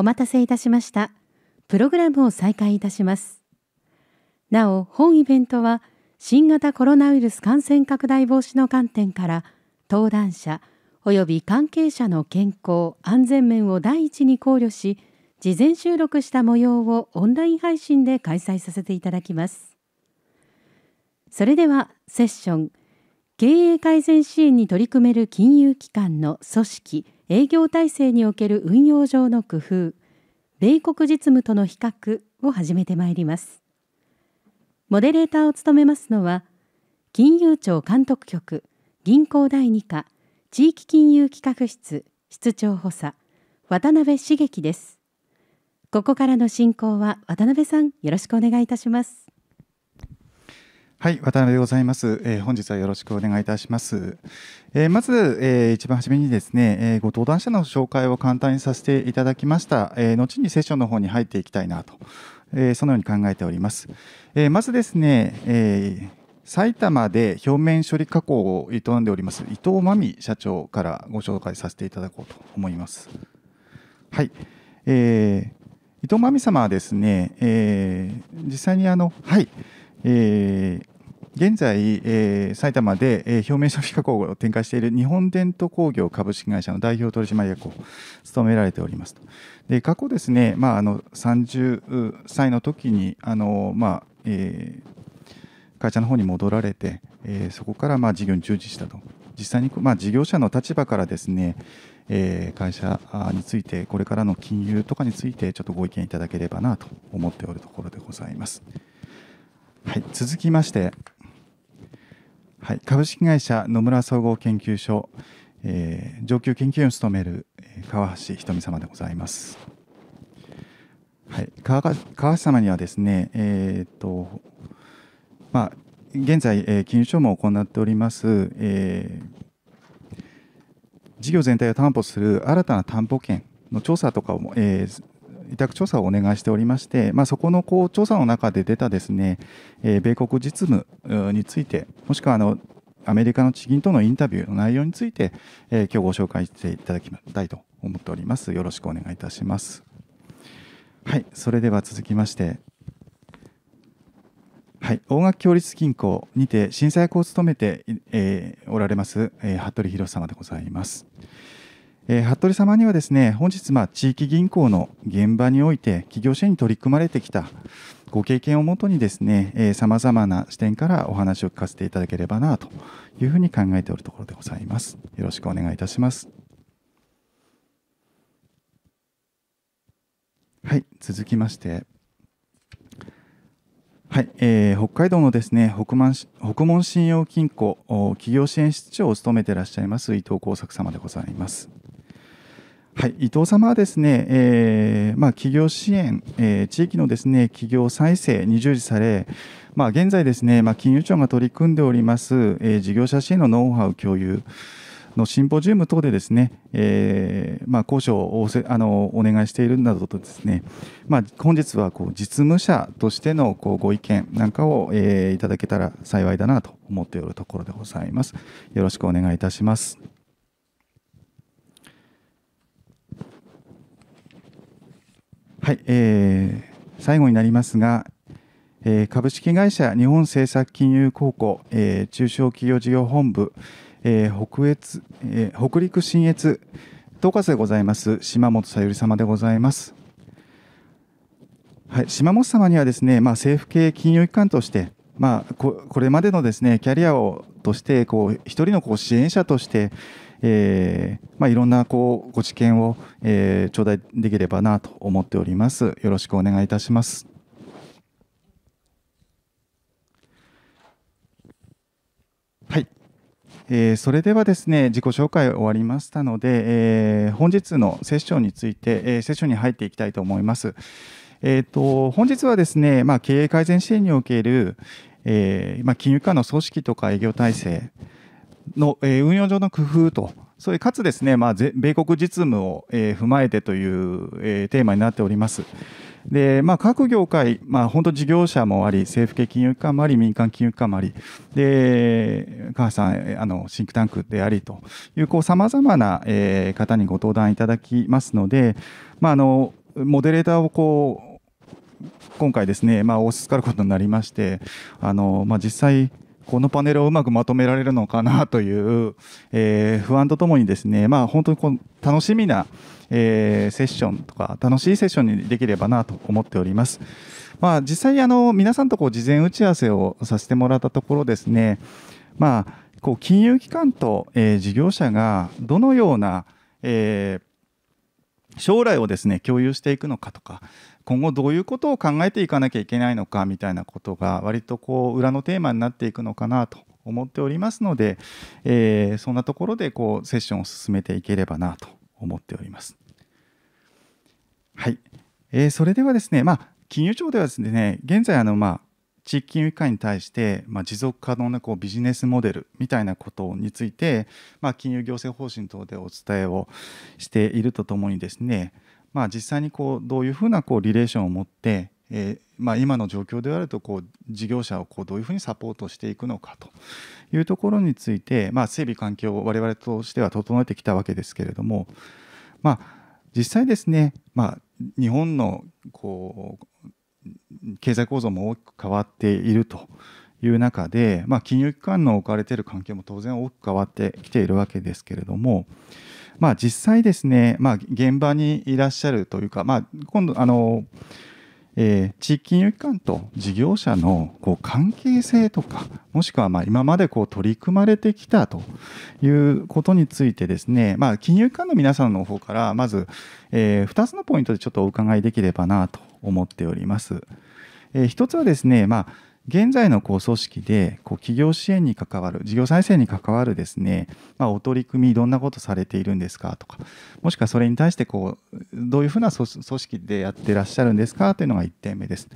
お待たせいたしました。プログラムを再開いたします。なお、本イベントは、新型コロナウイルス感染拡大防止の観点から、登壇者及び関係者の健康・安全面を第一に考慮し、事前収録した模様をオンライン配信で開催させていただきます。それではセッション経営改善支援に取り組める金融機関の組織営業体制における運用上の工夫米国実務との比較を始めてまいりますモデレーターを務めますのは金融庁監督局銀行第2課地域金融企画室室長補佐渡辺茂樹ですここからの進行は渡辺さんよろしくお願いいたしますはい、渡辺でございます、えー、本日はよろしくお願いいたします。えー、まず、えー、一番初めにですね、えご登壇者の紹介を簡単にさせていただきました。え後にセッションの方に入っていきたいなと、えそのように考えております。えまずですね、え埼玉で表面処理加工を営んでおります伊藤真美社長からご紹介させていただこうと思います。はい、え伊藤真美様はですね、え実際にあのはい。えー、現在、えー、埼玉で、えー、表明書皮加工を展開している日本伝統工業株式会社の代表取締役を務められておりますで過去ですね、まあ、あの30歳の時にあの、まあえー、会社の方に戻られて、えそこからまあ事業に従事したと実際に、まあ、事業者の立場からですね、え会社についてこれからの金融とかについてちょっとご意見いただければなと思っておるところでございます。はい、続きましてはい、株式会社野村総合研究所、えー、上級研究員を務める川橋ひとみ様でございます。はい、川川橋様にはですね、えー、っとまあ、現在、えー、金融庁も行っております、えー、事業全体を担保する新たな担保権の調査とかも、えー、委託調査をお願いしておりまして、まあ、そこのこう調査の中で出たですね、え米国実務について、もしくはあのアメリカの地銀とのインタビューの内容について、え今日ご紹介していただきたいと思っております。よろしくお願いいたします。はい、それでは続きまして、はい、大垣共立銀行にて審査役を務めて、えー、おられます、えー、服部博様でございます。えー、服部様にはですね本日、まあ、地域銀行の現場において企業支援に取り組まれてきたご経験をもとにですねさまざまな視点からお話を聞かせていただければなというふうに考えておるところでございます。よろしくお願いいたします。はい、続きまして。はい、えー、北海道のですね北満北門信用金庫企業支援室長を務めていらっしゃいます伊藤耕作様でございます。はい、伊藤様はですね、えーまあ、企業支援、えー、地域のですね企業再生に従事され、まあ、現在、ですね、まあ、金融庁が取り組んでおります、えー、事業者支援のノウハウ共有のシンポジウム等でですね、えーまあ、交渉をあのお願いしているなどとですね、まあ、本日はこう実務者としてのこうご意見なんかを、えー、いただけたら幸いだなと思っておるところでございます。よろしくお願いいたします。はい、えー、最後になりますが、えー、株式会社日本政策金融高校、えー、中小企業事業本部、えー、北越、えー、北陸信越統括でございます島本さゆり様でございます。はい、島本様にはですね、まあ、政府系金融機関として、まあ、ここれまでのですねキャリアをとしてこう一人のこう支援者としてえー、まあ、いろんなこうご知見を、えー、頂戴できればなと思っております。よろしくお願いいたします。はい、えー、それではですね自己紹介終わりましたので、えー、本日のセッションについて、えー、セッションに入っていきたいと思います。えーと、本日はですね、まあ、経営改善支援における、えーまあ、金融機関の組織とか営業体制の、えー、運用上の工夫とそれかつですね、まあ、米国実務を、えー、踏まえてという、えー、テーマになっております。でまあ、各業界、まあ、本当事業者もあり、政府系金融機関もあり、民間金融機関もあり、で母さんあの、シンクタンクでありというさまざまな、えー、方にご登壇いただきますので、まあ、あのモデレーターをこう今回ですね、まあ、推しかることになりまして、あのまあ、実際、このパネルをうまくまとめられるのかなという、えー、不安とともにですね、まあ、本当にこの楽しみな、えー、セッションとか楽しいセッションにできればなと思っております。まあ、実際あの皆さんとこう事前打ち合わせをさせてもらったところですね、まあ、こう金融機関と、えー、事業者がどのような、えー、将来をですね共有していくのかとか、今後どういうことを考えていかなきゃいけないのかみたいなことが割とこう裏のテーマになっていくのかなと思っておりますので、えー、そんなところでこうセッションを進めていければなと思っております。はい、えー、それではですね、まあ、金融庁ではですね現在あの、まあ、地域金融機関に対して、まあ、持続可能なこうビジネスモデルみたいなことについて、まあ、金融行政方針等でお伝えをしているとともにですね、まあ、実際にこうどういうふうなこうリレーションを持って、えー、まあ、今の状況であるとこう事業者をこうどういうふうにサポートしていくのかというところについて、まあ、整備環境を我々としては整えてきたわけですけれども、まあ、実際ですね、まあ、日本のこう経済構造も大きく変わっているという中で、まあ、金融機関の置かれている環境も当然大きく変わってきているわけですけれども、まあ、実際ですね、まあ、現場にいらっしゃるというか、まあ、今度あの、えー、地域金融機関と事業者のこう関係性とかもしくはま今までこう取り組まれてきたということについてですね、まあ、金融機関の皆さんの方からまず、えー、2つのポイントでちょっとお伺いできればなと思っております。えー、1つはですね、まあ現在のこう組織でこう企業支援に関わる事業再生に関わるですね、まあ、お取り組みどんなことされているんですかとかもしくはそれに対してこうどういうふうな組織でやってらっしゃるんですかというのが1点目です。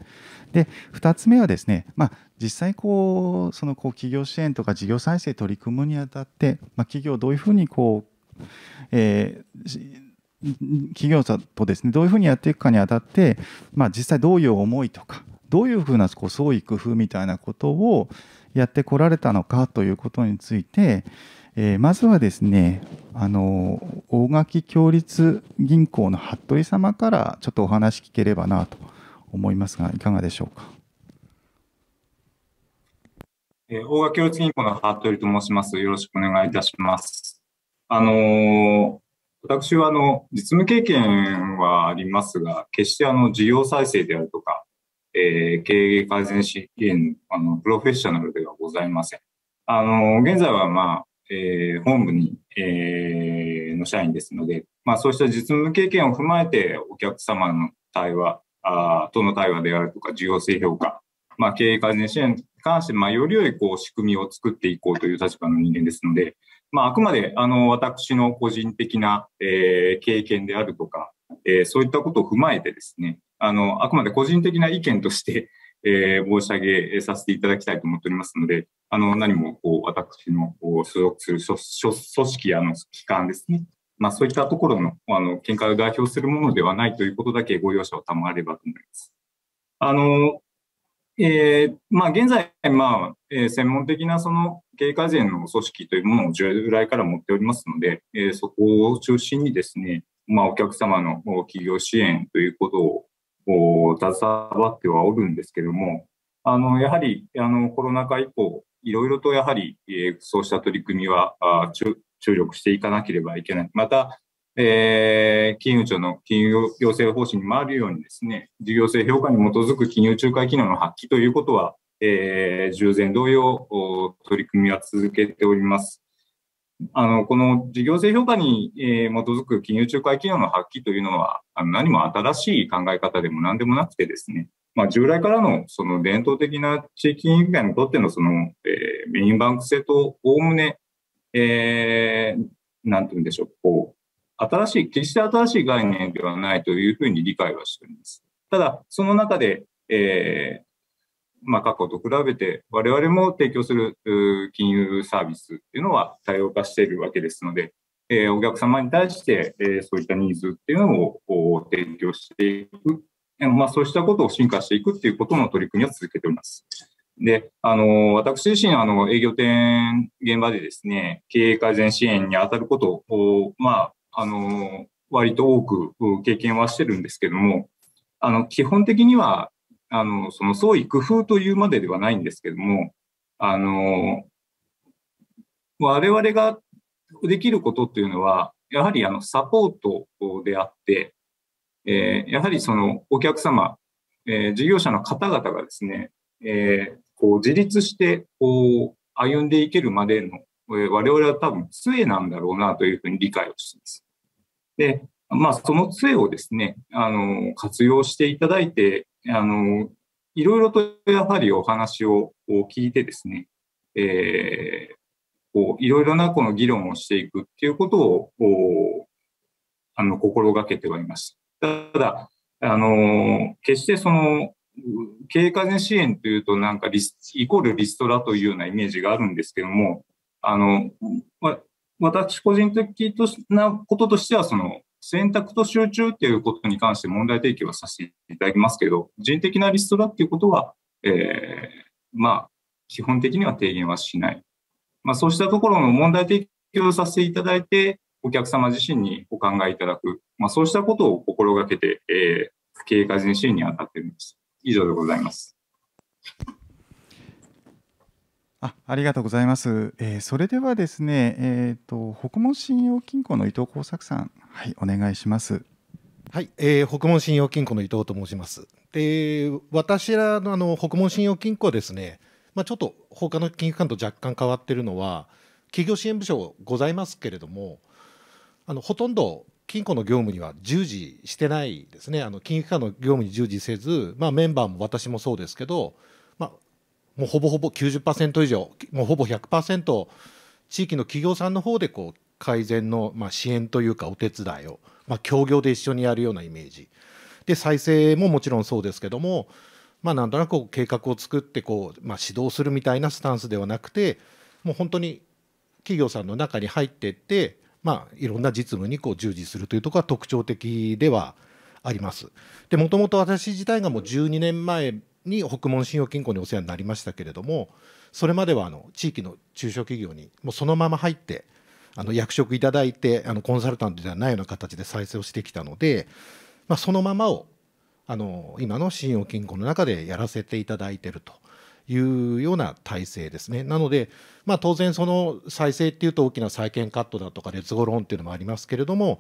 で2つ目はですね、まあ、実際こうそのこう企業支援とか事業再生取り組むにあたって、まあ、企業どういうふうにこう、えー企業者とですねどういうふうにやっていくかにあたって、まあ、実際どういう思いとかどういうふうな創意工夫みたいなことをやってこられたのかということについて、えー、まずはですねあの大垣共立銀行の服部様からちょっとお話聞ければなと思いますがいかがでしょうか。えー、大垣共立銀行の服部と申します。よろしくお願いいたします。あのー、私はあの実務経験はありますが、決してあの事業再生であるとか、えー、経営改善支援、あの、プロフェッショナルではございません。あの、現在は、まあ、えー、本部に、えー、の社員ですので、まあ、そうした実務経験を踏まえて、お客様の対話、あとの対話であるとか、重要性評価、まあ、経営改善支援に関して、まあ、より良い、こう、仕組みを作っていこうという立場の人間ですので、まあ、あくまで、あの、私の個人的な、えー、経験であるとか、えー、そういったことを踏まえてですね、あの、あくまで個人的な意見として、えー、申し上げさせていただきたいと思っておりますので、あの、何も、こう、私の所属する組織やの機関ですね。まあ、そういったところの、あの、見解を代表するものではないということだけご容赦を賜ればと思います。あの、えー、まあ、現在、まあ、えー、専門的なその経過税の組織というものを従来から持っておりますので、えー、そこを中心にですね、まあ、お客様の企業支援ということをこ携わってはおるんですけども、あの、やはり、あの、コロナ禍以降、いろいろとやはり、えー、そうした取り組みはあ注力していかなければいけない。また、えー、金融庁の金融行政方針にもあるようにですね、事業性評価に基づく金融仲介機能の発揮ということは、えー、従前同様、取り組みは続けております。あの、この事業性評価に基づく金融仲介機能の発揮というのは、あの何も新しい考え方でも何でもなくてですね、まあ、従来からのその伝統的な地域委員会にとってのその、えー、メインバンク制とおおむね、えー、なんて言うんでしょう、こう、新しい、決して新しい概念ではないというふうに理解はしております。ただ、その中で、えー、まあ、過去と比べて、我々も提供する金融サービスっていうのは多様化しているわけですので、えお客様に対して、えそういったニーズっていうのを提供していく、えまあ、そうしたことを進化していくっていうことの取り組みを続けております。で、あの、私自身、あの、営業店現場でですね、経営改善支援に当たることを、まあ、あの、割と多く経験はしてるんですけども、あの、基本的には、あの、その創意工夫というまでではないんですけども、あの、我々ができることっていうのは、やはりあのサポートであって、えー、やはりそのお客様、えー、事業者の方々がですね、えー、こう自立してこう歩んでいけるまでの、えー、我々は多分杖なんだろうなというふうに理解をしています。で、まあ、その杖をですね、あの、活用していただいて、あの、いろいろとやはりお話を聞いてですね、えー、こう、いろいろなこの議論をしていくっていうことを、あの、心がけてはいます。ただ、あの、決してその、経営改善支援というとなんかリス、イコールリストラというようなイメージがあるんですけども、あの、ま、私個人的なこととしては、その、選択と集中っていうことに関して問題提起はさせていただきますけど、人的なリストラっていうことは、えー、まあ、基本的には提言はしないまあ、そうしたところの問題提起をさせていただいて、お客様自身にお考えいただく、まあ、そうしたことを心がけて、えー、経営改善支援に当たっています。以上でございます。あありがとうございます。えー、それではですね、えーと、と北門信用金庫の伊藤耕作さん、はい、お願いします。はい、えー、北門信用金庫の伊藤と申します。で、私らのあの北門信用金庫ですね、まあ、ちょっと他の金融機関と若干変わっているのは企業支援部署ございますけれどもあのほとんど金庫の業務には従事してないですねあの金融機関の業務に従事せず、まあ、メンバーも私もそうですけど、まあ、もうほぼほぼ90%以上もうほぼ100%地域の企業さんの方でこう改善の、まあ、支援というかお手伝いを、まあ、協業で一緒にやるようなイメージで再生ももちろんそうですけどもまあ、なんとなく計画を作ってこう、まあ、指導するみたいなスタンスではなくてもう本当に企業さんの中に入っていって、まあ、いろんな実務にこう従事するというところが特徴的ではあります。でもともと私自体がもう12年前に北門信用金庫にお世話になりましたけれどもそれまではあの地域の中小企業にもうそのまま入ってあの役職いただいてあのコンサルタントではないような形で再生をしてきたので、まあ、そのままをあの今の信用金庫の中でやらせていただいているというような体制ですね。なので、まあ、当然その再生っていうと大きな債券カットだとか劣後ローンっていうのもありますけれども、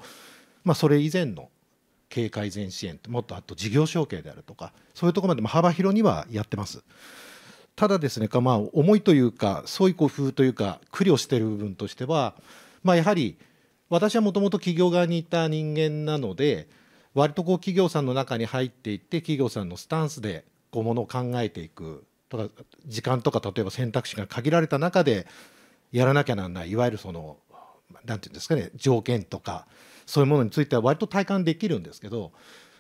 まあ、それ以前の経営改善支援もっとあと事業承継であるとかそういうとこまでも幅広にはやってます。ただですね、まあ、思いというか創意い工夫というか苦慮している部分としては、まあ、やはり私はもともと企業側にいた人間なので。割とこう企業さんの中に入っていって企業さんのスタンスでこうものを考えていくとか時間とか例えば選択肢が限られた中でやらなきゃなんないいわゆるその何て言うんですかね条件とかそういうものについては割と体感できるんですけど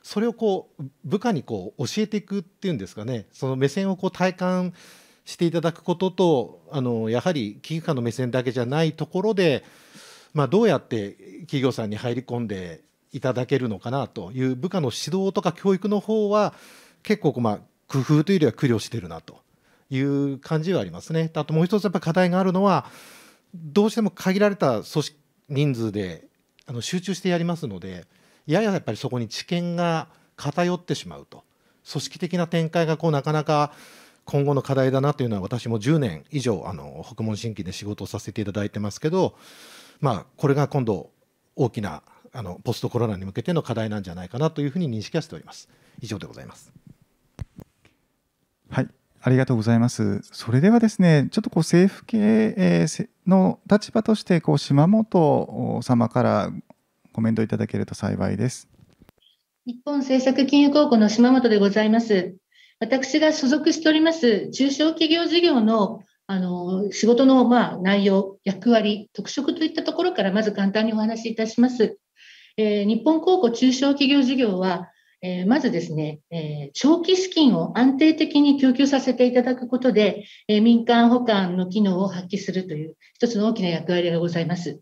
それをこう部下にこう教えていくっていうんですかねその目線をこう体感していただくこととあのやはり危機感の目線だけじゃないところで、まあ、どうやって企業さんに入り込んでいただけるのかなという部下の指導とか教育の方は結構まあ工夫というよりは苦慮してるなという感じはありますね。あともう一つやっぱ課題があるのはどうしても限られた組織人数であの集中してやりますのでやややっぱりそこに知見が偏ってしまうと組織的な展開がこうなかなか今後の課題だなというのは私も10年以上あの北門新規で仕事をさせていただいてますけど、まあ、これが今度大きなあのポストコロナに向けての課題なんじゃないかなというふうに認識はしております。以上でございます。はい、ありがとうございます。それではですね、ちょっとこう政府系の立場としてこう島本様からコメントいただけると幸いです。日本政策金融公庫の島本でございます。私が所属しております中小企業事業のあの仕事のまあ内容、役割、特色といったところからまず簡単にお話しいたします。えー、日本公庫中小企業事業は、えー、まずですね、えー、長期資金を安定的に供給させていただくことで、え民間保管の機能を発揮するという一つの大きな役割がございます。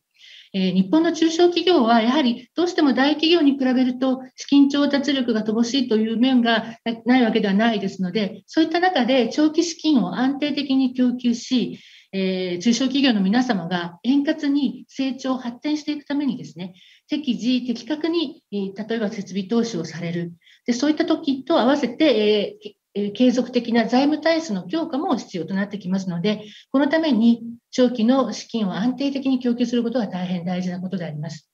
え日本の中小企業はやはりどうしても大企業に比べると資金調達力が乏しいという面がないわけではないですのでそういった中で長期資金を安定的に供給し、えー、中小企業の皆様が円滑に成長、発展していくためにですね、適時、的確に、例えば設備投資をされる。でそういった時と合わせて、えー継続的な財務体質の強化も必要となってきますので、このために長期の資金を安定的に供給することが大変大事なことであります。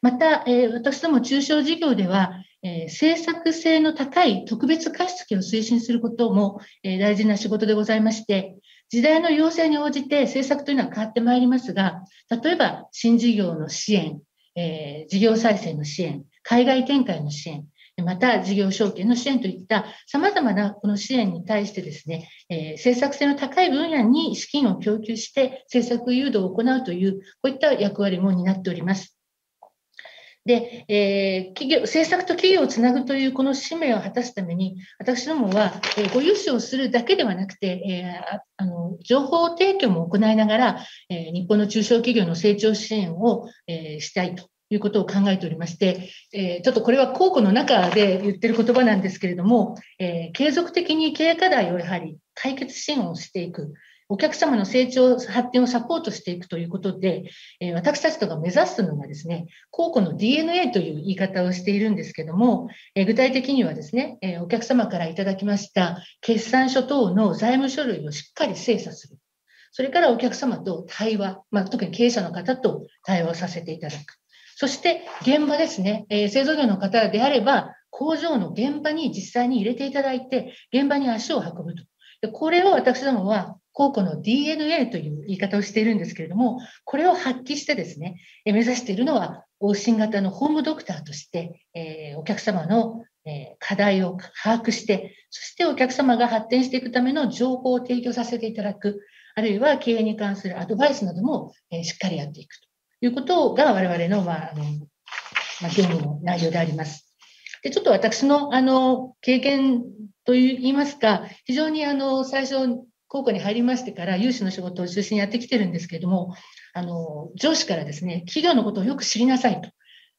また、え私ども中小事業では、え政策性の高い特別貸付を推進することもえ大事な仕事でございまして、時代の要請に応じて政策というのは変わってまいりますが、例えば新事業の支援、えー、事業再生の支援、海外展開の支援、また事業承継の支援といったさまざまなこの支援に対してですね、えー、政策性の高い分野に資金を供給して政策誘導を行うというこういった役割も担っております。で、えー、企業、政策と企業をつなぐというこの使命を果たすために、私どもは、えー、ご融資をするだけではなくて、えー、あの情報提供も行いながら、えー、日本の中小企業の成長支援を、えー、したいということを考えておりまして、えー、ちょっとこれは公庫の中で言ってる言葉なんですけれども、えー、継続的に経営課題をやはり解決支援をしていく。お客様の成長、発展をサポートしていくということで、え私たちとが目指すのがですね、公庫の DNA という言い方をしているんですけども、え具体的にはですね、えお客様からいただきました決算書等の財務書類をしっかり精査する。それからお客様と対話、まあ、特に経営者の方と対話をさせていただく。そして現場ですね、え製造業の方であれば、工場の現場に実際に入れていただいて、現場に足を運ぶと。でこれを私どもは高校の DNA という言い方をしているんですけれども、これを発揮してですね、目指しているのは、新型のホームドクターとして、えお客様の課題を把握して、そしてお客様が発展していくための情報を提供させていただく、あるいは経営に関するアドバイスなどもしっかりやっていくということが我々の、まあ、あの、ま業務の内容であります。で、ちょっと私の、あの、経験といいますか、非常にあの、最初、高校に入りましてから融資の仕事を中心にやってきてるんですけれども、あの、上司からですね、企業のことをよく知りなさいと。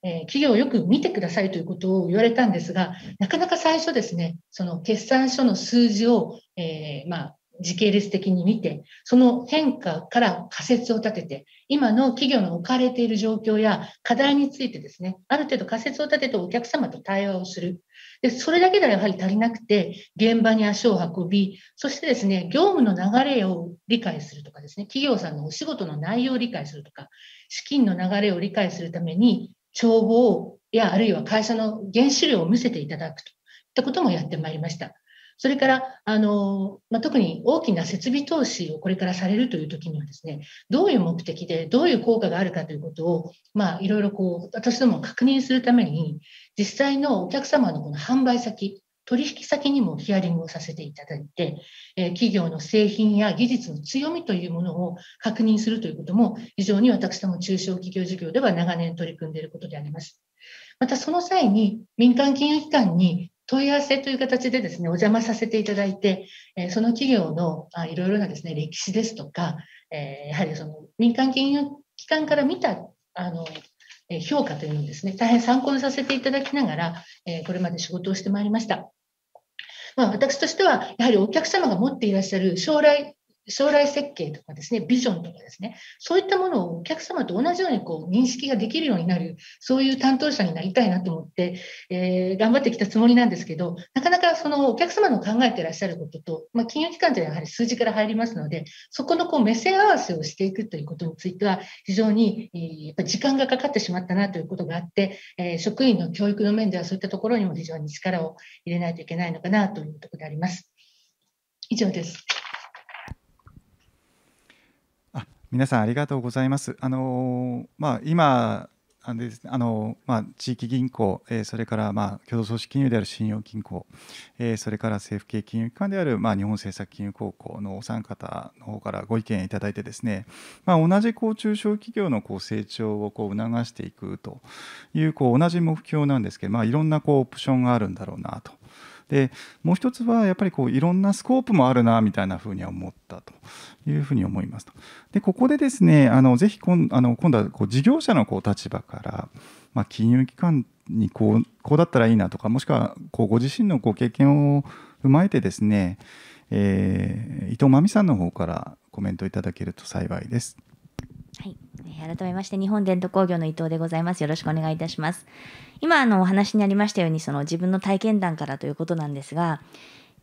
え企業をよく見てくださいということを言われたんですが、なかなか最初ですね、その決算書の数字を、えー、まあ、時系列的に見て、その変化から仮説を立てて、今の企業の置かれている状況や課題についてですね、ある程度仮説を立ててお客様と対話をする。で、それだけではやはり足りなくて、現場に足を運び、そしてですね、業務の流れを理解するとかですね、企業さんのお仕事の内容を理解するとか、資金の流れを理解するために、帳簿やあるいは会社の原資料を見せていただくといったこともやってまいりました。それから、あのまあ、特に大きな設備投資をこれからされるという時にはですね、どういう目的で、どういう効果があるかということを、まあ、いろいろこう、私ども確認するために、実際のお客様のこの販売先、取引先にもヒアリングをさせていただいて、え企業の製品や技術の強みというものを確認するということも、非常に私ども中小企業事業では長年取り組んでいることであります。またその際に民間金融機関に問い合わせという形でですね、お邪魔させていただいて、えその企業のいろいろなですね、歴史ですとか、えやはりその民間金融機関から見た、あの、え評価というのをですね、大変参考にさせていただきながら、えこれまで仕事をしてまいりました。まあ、私としては、やはりお客様が持っていらっしゃる将来将来設計とかですね、ビジョンとかですね、そういったものをお客様と同じようにこう認識ができるようになる、そういう担当者になりたいなと思って、えー、頑張ってきたつもりなんですけど、なかなかそのお客様の考えてらっしゃることと、まあ、金融機関ではやはり数字から入りますので、そこのこう目線合わせをしていくということについては、非常に、えー、やっぱ時間がかかってしまったなということがあって、えー、職員の教育の面ではそういったところにも非常に力を入れないといけないのかなというところであります。以上です。皆さんありがとうございます。あのまあ、今あのまあ、地域銀行、えー、それから、まあ、共同組織金融である信用金庫、えー、それから政府系金融機関である、まあ、日本政策金融高校のお三方の方からご意見いただいてですね、まあ、同じこう中小企業のこう成長をこう促していくというこう同じ目標なんですけど、まあ、いろんなこうオプションがあるんだろうなとでもう一つはやっぱりこういろんなスコープもあるなみたいなふうには思ったというふうに思いますと。でここでですねあのぜひこあの今度はこう事業者のこう立場から、まあ、金融機関にこうこうだったらいいなとかもしくはこうご自身のご経験を踏まえてですね、えー、伊藤真美さんの方からコメントいただけると幸いです。はい改めまして日本伝統工業の伊藤でございますよろしくお願いいたします今あのお話にありましたようにその自分の体験談からということなんですが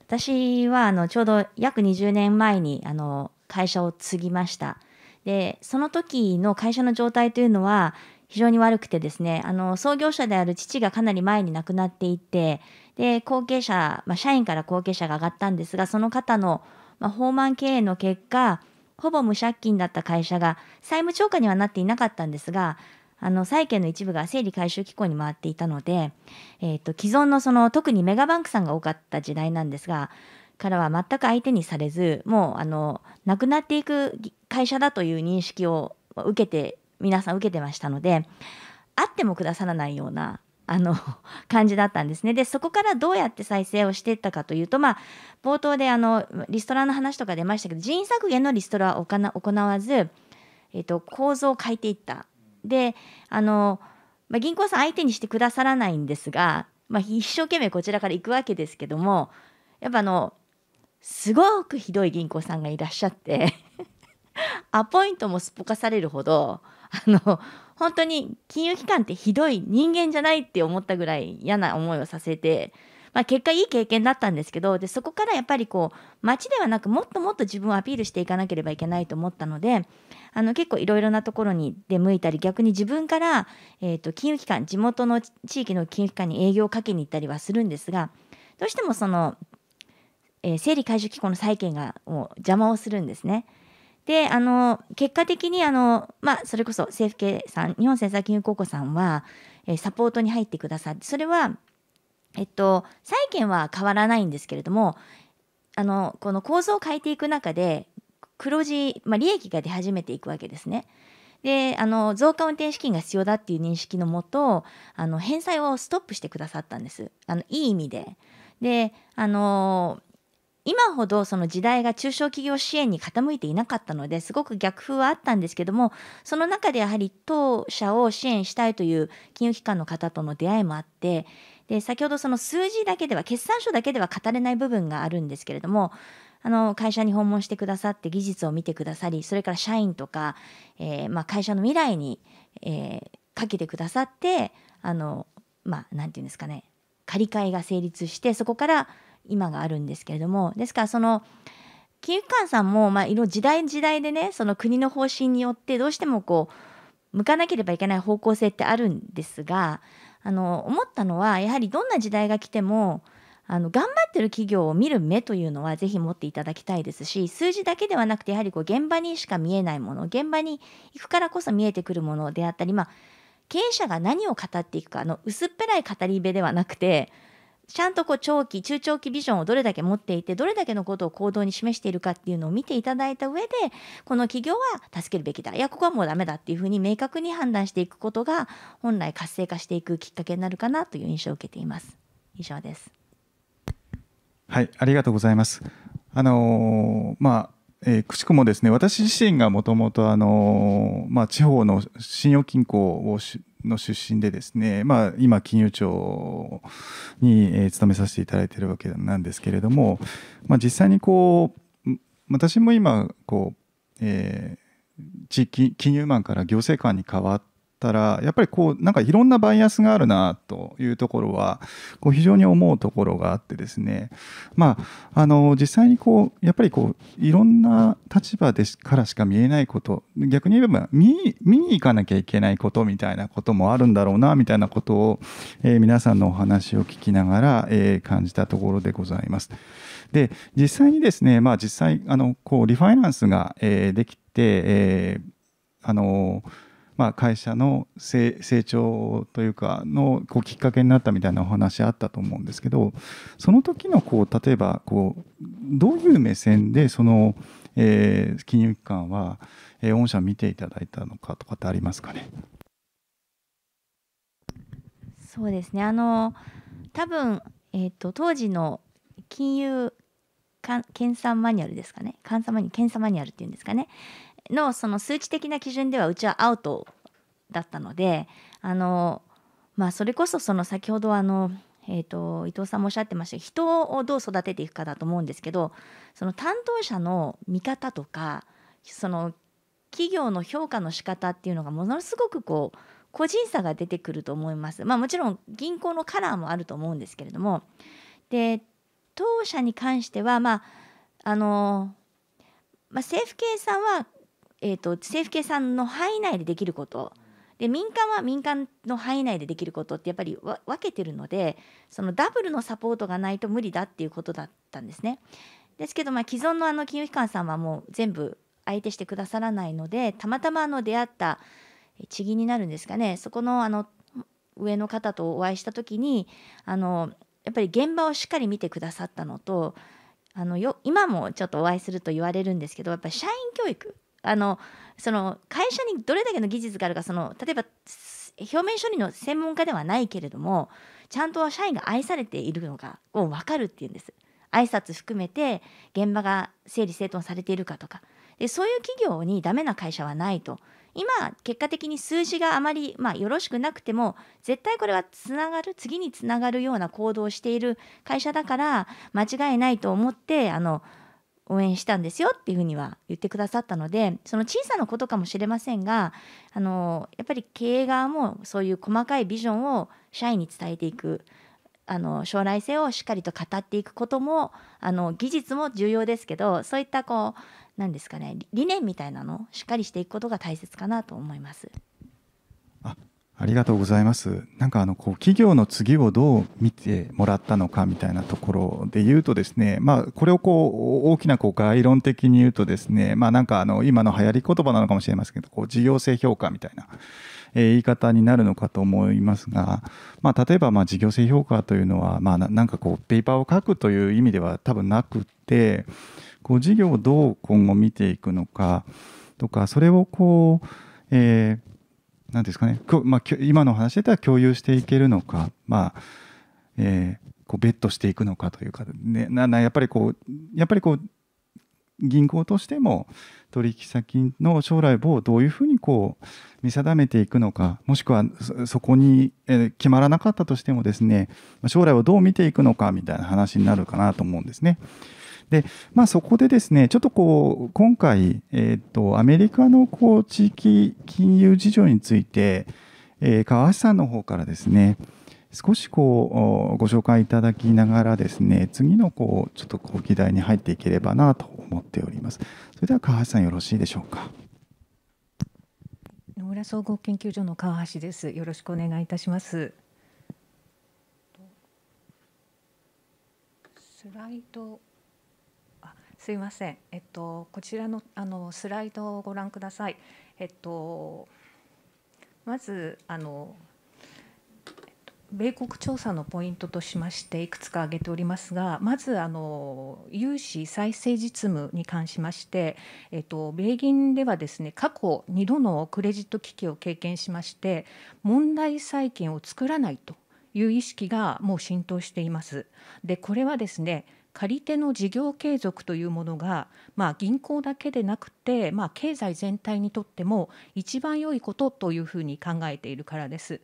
私はあのちょうど約20年前にあの会社を継ぎましたでその時の会社の状態というのは非常に悪くてですねあの創業者である父がかなり前に亡くなっていてで後継者、まあ、社員から後継者が上がったんですがその方の、まあ、訪問経営の結果ほぼ無借金だった会社が債務超過にはなっていなかったんですがあの債権の一部が整理回収機構に回っていたので、えーと、既存のその特にメガバンクさんが多かった時代なんですがからは全く相手にされずもうあのなくなっていく会社だという認識を受けて皆さん受けてましたのであってもくださらないようなあの 感じだったんですね。でそこからどうやって再生をしていったかというと、まあ、冒頭であのリストラの話とか出ましたけど人員削減のリストラを行わず、えーと、と構造を変えていった。であの、まあ、銀行さん相手にしてくださらないんですが、まあ、一生懸命こちらから行くわけですけどもやっぱあのすごくひどい銀行さんがいらっしゃって アポイントもすっぽかされるほどあの本当に金融機関ってひどい人間じゃないって思ったぐらい嫌な思いをさせて、まあ、結果いい経験だったんですけどでそこからやっぱりこう街ではなくもっともっと自分をアピールしていかなければいけないと思ったのであの結構いろいろなところに出向いたり逆に自分から、えーと、金融機関地元の地域の金融機関に営業をかけに行ったりはするんですがどうしてもその、えー、整理解除機構の債権がもう邪魔をするんですね。で、あの、結果的に、あの、まあ、それこそ政府系さん、日本政策金融公庫さんは、えー、サポートに入ってくださって、それは、えっと、債券は変わらないんですけれども、あの、この構造を変えていく中で、黒字、まあ、利益が出始めていくわけですね。であの増加運転資金が必要だっていう認識のもとあの返済をストップしてくださったんですあのいい意味で。であの今ほどその時代が中小企業支援に傾いていなかったのですごく逆風はあったんですけどもその中でやはり当社を支援したいという金融機関の方との出会いもあってで先ほどその数字だけでは決算書だけでは語れない部分があるんですけれどもあの会社に訪問してくださって技術を見てくださりそれから社員とか、えー、まあ、会社の未来に、えー、かけてくださってあのまあ何て言うんですかね借り換えが成立してそこから今があるんですけれどもですからその金融機関さんも、まあ、いろ時代時代でねその国の方針によってどうしてもこう向かなければいけない方向性ってあるんですがあの思ったのはやはりどんな時代が来てもあの頑張ってる企業を見る目というのはぜひ持っていただきたいですし数字だけではなくてやはりこう現場にしか見えないもの現場に行くからこそ見えてくるものであったり、まあ、経営者が何を語っていくかの薄っぺらい語り部ではなくてちゃんとこう長期中長期ビジョンをどれだけ持っていてどれだけのことを行動に示しているかっていうのを見ていただいた上でこの企業は助けるべきだいやここはもうダメだっていうふうに明確に判断していくことが本来活性化していくきっかけになるかなという印象を受けています以上ですはいありがとうございますあのー、まあえー、くしくもですね私自身がもともと地方の信用金庫をの出身でですね、まあ、今、金融庁に、え勤めさせていただいているわけなんですけれども、まあ、実際にこう私も今こう、えー、地域金融マンから行政官に変わっったらやっぱりこうなんかいろんなバイアスがあるなというところはこう非常に思うところがあってですねまああの実際にこうやっぱりこういろんな立場でからしか見えないこと逆に言えば見見に行かなきゃいけないことみたいなこともあるんだろうなみたいなことを、えー、皆さんのお話を聞きながら、えー、感じたところでございます。で実際にですねまあ実際あのこうリファイナンスが、えー、できて、えー、あのーまあ、会社の成長というかのこうきっかけになったみたいなお話あったと思うんですけどその時のこう例えばこうどういう目線でその、えー、金融機関は、えー、御社見ていただいたのかとかってありますかねそうですねあの多分、えーと、と当時の金融検査マニュアルですかね監査マニュアル検査マニュアルっていうんですかねのその数値的な基準ではうちはアウトだったのであの、まあ、それこそその先ほどあの、えーと、伊藤さんもおっしゃってました人をどう育てていくかだと思うんですけどその担当者の見方とかその企業の評価の仕方っていうのがものすごくこう個人差が出てくると思います。まあ、もちろん銀行のカラーもあると思うんですけれどもで当社に関しては、まああのまあ、政府系さんはえーと、政府系さんの範囲内でできることで民間は民間の範囲内でできることってやっぱり分けてるのでそのダブルのサポートがないと無理だっていうことだったんですね。ですけど、まあ、既存のあの金融機関さんはもう全部相手してくださらないのでたまたまあの出会った地銀になるんですかねそこのあの上の方とお会いした時にあのやっぱり現場をしっかり見てくださったのとあのよ今もちょっとお会いすると言われるんですけどやっぱり社員教育あのその会社にどれだけの技術があるかその例えば表面処理の専門家ではないけれどもちゃんと社員が愛されているのかを分かるっていうんです挨拶含めて現場が整理整頓されているかとかでそういう企業にダメな会社はないと今結果的に数字があまり、まあ、よろしくなくても絶対これはつながる次につながるような行動をしている会社だから間違いないと思ってあの応援したんですよっていうふうには言ってくださったのでその小さなことかもしれませんがあのやっぱり経営側もそういう細かいビジョンを社員に伝えていくあの将来性をしっかりと語っていくこともあの技術も重要ですけどそういったこう何ですかね理念みたいなのをしっかりしていくことが大切かなと思います。あありがとうございます。なんかあのこう企業の次をどう見てもらったのかみたいなところで言うとですね、まあこれをこう大きなこう概論的に言うとですね、まあなんかあの今の流行り言葉なのかもしれませんけど、こう事業性評価みたいな。え言い方になるのかと思いますが、まあ、例えばまあ事業性評価というのは、まあ、なんかこうペーパーを書くという意味では多分なくてこう事業をどう今後見ていくのかとかそれをこう、えー何ですかね、まあ、今の話で言ったら共有していけるのか、まあえー、こうベットしていくのかというか、ね、ななやっぱりこうやっぱりこう銀行としても取引先の将来をどういうふうにこう見定めていくのかもしくはそこに決まらなかったとしてもですね将来をどう見ていくのかみたいな話になるかなと思うんですね。で、まあ、そこでですね、ちょっとこう、今回、えっ、ー、と、アメリカのこう、地域金融事情について、えー、川橋さんの方からですね、少しこう、ご紹介いただきながらですね、次のこう、ちょっとこう、議題に入っていければなと思っております。それでは川橋さんよろしいでしょうか。野村総合研究所の川橋です。よろしくお願いいたします。スライドすいません、えっと、こちらのあのスライドをご覧ください。えっと、まずあの米国調査のポイントとしましていくつか挙げておりますがまずあの融資再生実務に関しまして、えっと、米銀ではですね過去2度のクレジット危機を経験しまして問題債権を作らないという意識がもう浸透しています。でこれはですね借り手の事業継続というものが、まあ、銀行だけでなくて、まあ、経済全体にとっても一番良いことというふうに考えているからです。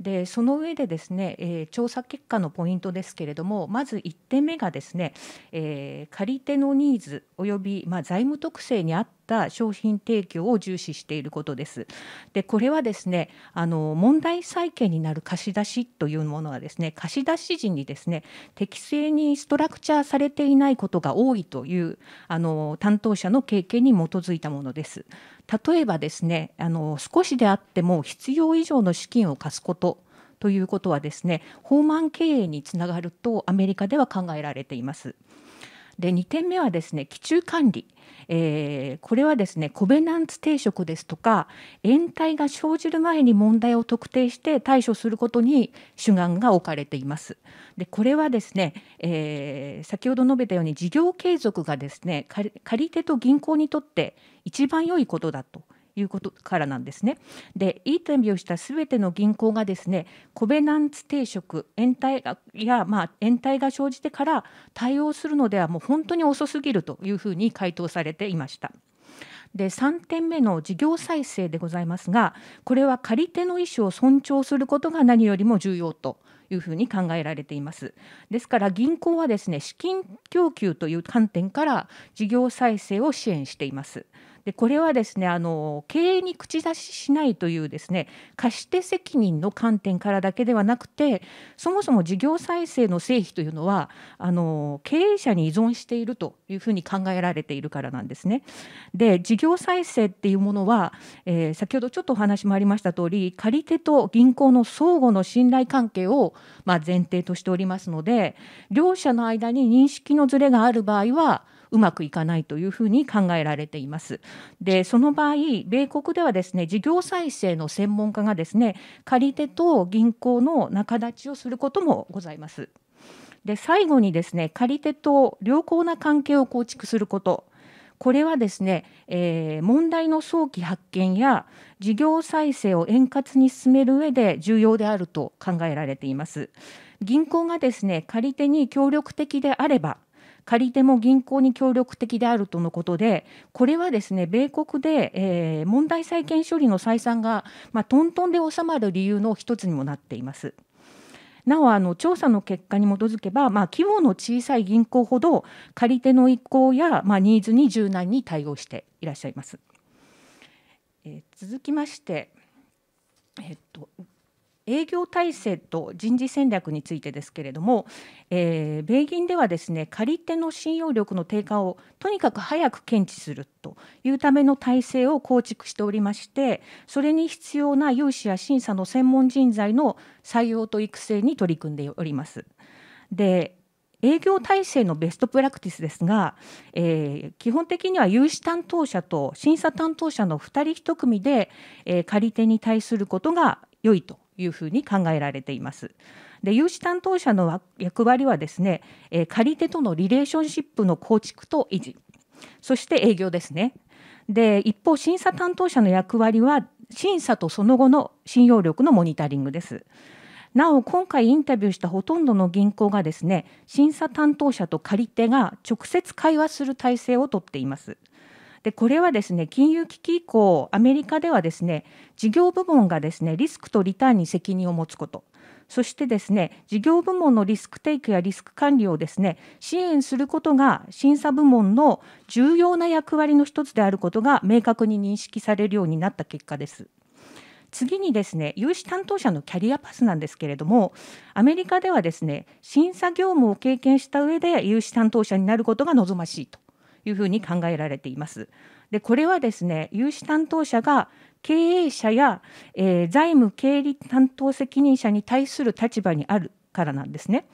でその上でですね、えー、調査結果のポイントですけれどもまず1点目がですね、えー、借り手のニーズおよび、まあ、財務特性に合った商品提供を重視していることです。でこれはですねあの問題債権になる貸し出しというものはですね貸し出し時にですね適正にストラクチャーされていないことが多いというあの担当者の経験に基づいたものです。例えばですねあの少しであっても必要以上の資金を貸すことということはですね、訪問経営につながるとアメリカでは考えられています。で2点目はですね基中管理、えー、これはですねコベナンツ定職ですとか延滞が生じる前に問題を特定して対処することに主眼が置かれています。でこれはですね、えー、先ほど述べたように事業継続がですね借り手と銀行にとって一番良いことだと。いうことからなんですね。でインタビューしたすべての銀行がですねコベナンツ定食延滞がや、まあ、延滞が生じてから対応するのではもう本当に遅すぎるというふうに回答されていました。で3点目の事業再生でございますがこれは借り手の意思を尊重することが何よりも重要というふうに考えられていますですから銀行はですね資金供給という観点から事業再生を支援していますでこれはですねあの経営に口出ししないというですね貸し手責任の観点からだけではなくてそもそも事業再生の成否というのはあの経営者に依存しているというふうに考えられているからなんですね。で事業再生っていうものは、えー、先ほどちょっとお話もありました通り借り手と銀行の相互の信頼関係を、まあ、前提としておりますので両者の間に認識のズレがある場合はうまくいかないというふうに考えられています。でその場合米国ではですね事業再生の専門家がですね借り手と銀行の仲立ちをすることもございます。で最後にですね借り手と良好な関係を構築することこれはですね、えー、問題の早期発見や事業再生を円滑に進める上で重要であると考えられています。銀行がですね借り手に協力的であれば借り手も銀行に協力的であるとのことでこれはですね米国で、えー、問題債権処理の採算が、まあ、トントンで収まる理由の一つにもなっています。なおあの調査の結果に基づけば、まあ、規模の小さい銀行ほど借り手の意向や、まあ、ニーズに柔軟に対応していらっしゃいます。えー、続きまして、えっと営業体制と人事戦略についてですけれども、えー、米銀ではですね借り手の信用力の低下をとにかく早く検知するというための体制を構築しておりましてそれに必要な融資や審査の専門人材の採用と育成に取り組んでおります。で営業体制のベストプラクティスですが、えー、基本的には融資担当者と審査担当者の2人1組で、えー、借り手に対することが良いというふうに考えられています。で融資担当者の役割はですね、えー、借り手とのリレーションシップの構築と維持そして営業ですね。で一方審査担当者の役割は審査とその後の信用力のモニタリングです。なお今回インタビューしたほとんどの銀行がですね審査担当者と借り手が直接会話する体制をとっています。でこれはですね金融危機以降アメリカではですね事業部門がですねリスクとリターンに責任を持つことそしてですね事業部門のリスクテイクやリスク管理をですね支援することが審査部門の重要な役割の一つであることが明確に認識されるようになった結果です。次にですね融資担当者のキャリアパスなんですけれどもアメリカではですね審査業務を経験した上で融資担当者になることが望ましいというふうに考えられています。でこれはですね融資担当者が経営者や、えー、財務経理担当責任者に対する立場にあるからなんですね。